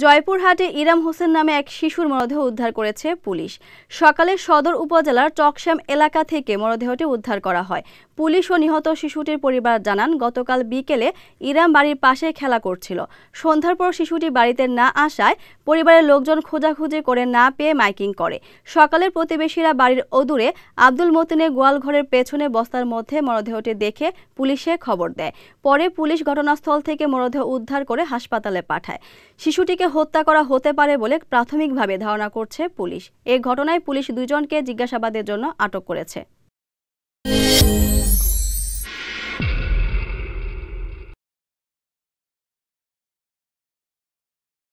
জয়পুরহাটে ইরাম হোসেন নামে এক শিশুর মরদেহ উদ্ধার করেছে পুলিশ সকালে সদর উপজেলার চকশ্যাম এলাকা থেকে মরদেহটি উদ্ধার করা হয় পুলিশ ও নিহত শিশুটির পরিবার জানান গতকাল বিকেলে ইরাম বাড়ির পাশে খেলা করছিল সন্ধ্যার পর শিশুটি বাড়িতে না আসায় পরিবারের লোকজন খোঁজাখুঁজি করে না পেয়ে মাইকিং করে সকালের প্রতিবেশীরা বাড়ির অদূরে আব্দুল মতিনের গোয়ালঘরের পেছনে বস্তার মধ্যে মরদেহটি দেখে পুলিশে খবর দেয় পরে পুলিশ ঘটনাস্থল থেকে মরদেহ উদ্ধার করে হাসপাতালে পাঠায় শিশুটিকে দুজনকে হত্যা করা হতে পারে বলে প্রাথমিকভাবে ধারণা করছে পুলিশ এ ঘটনায় পুলিশ দুজনকে জিজ্ঞাসাবাদের জন্য আটক করেছে